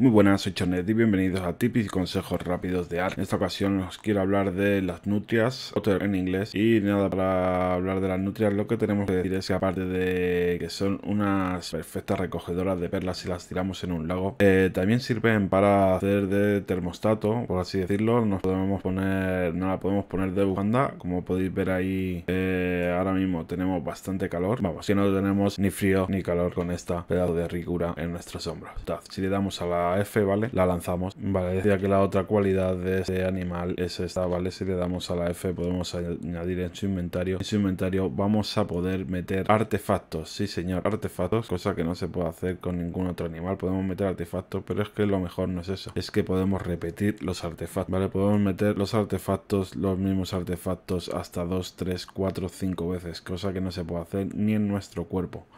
Muy buenas, soy Chanet y bienvenidos a tips y consejos rápidos de arte. En esta ocasión os quiero hablar de las nutrias, en inglés. Y nada, para hablar de las nutrias lo que tenemos que decir es que aparte de que son unas perfectas recogedoras de perlas si las tiramos en un lago, eh, también sirven para hacer de termostato, por así decirlo. Nos podemos poner, no la podemos poner de bufanda, como podéis ver ahí. Eh, mismo tenemos bastante calor. Vamos, que no tenemos ni frío ni calor con esta pedazo de rigura en nuestros hombros. Si le damos a la F, ¿vale? La lanzamos. Vale, decía que la otra cualidad de este animal es esta, ¿vale? Si le damos a la F podemos añadir en su inventario. En su inventario vamos a poder meter artefactos. Sí, señor, artefactos, cosa que no se puede hacer con ningún otro animal. Podemos meter artefactos, pero es que lo mejor no es eso. Es que podemos repetir los artefactos, ¿vale? Podemos meter los artefactos, los mismos artefactos hasta 2, 3, 4, 5 veces cosa que no se puede hacer ni en nuestro cuerpo.